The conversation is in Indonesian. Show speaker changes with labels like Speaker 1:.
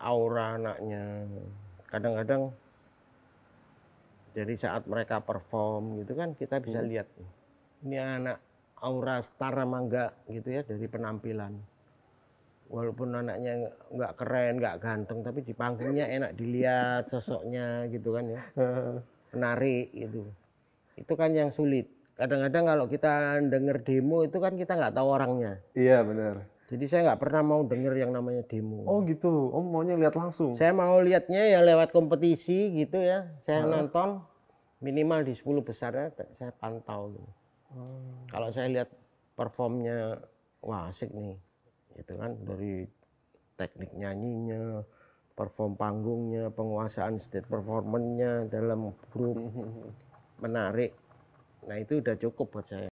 Speaker 1: aura anaknya kadang-kadang jadi saat mereka perform gitu kan kita bisa hmm. lihat ini anak aura star mangga gitu ya dari penampilan walaupun anaknya nggak keren nggak ganteng tapi di panggungnya enak dilihat sosoknya gitu kan ya menarik itu itu kan yang sulit kadang-kadang kalau kita denger demo itu kan kita nggak tahu orangnya iya benar jadi saya nggak pernah mau denger yang namanya demo. Oh gitu. Om oh, maunya lihat langsung. Saya mau lihatnya ya lewat kompetisi gitu ya. Saya hmm. nonton minimal di 10 besarnya saya pantau. Hmm. Kalau saya lihat performnya wah asik nih. Itu kan dari teknik nyanyinya, perform panggungnya, penguasaan performance-nya dalam grup menarik. Nah, itu udah cukup buat saya.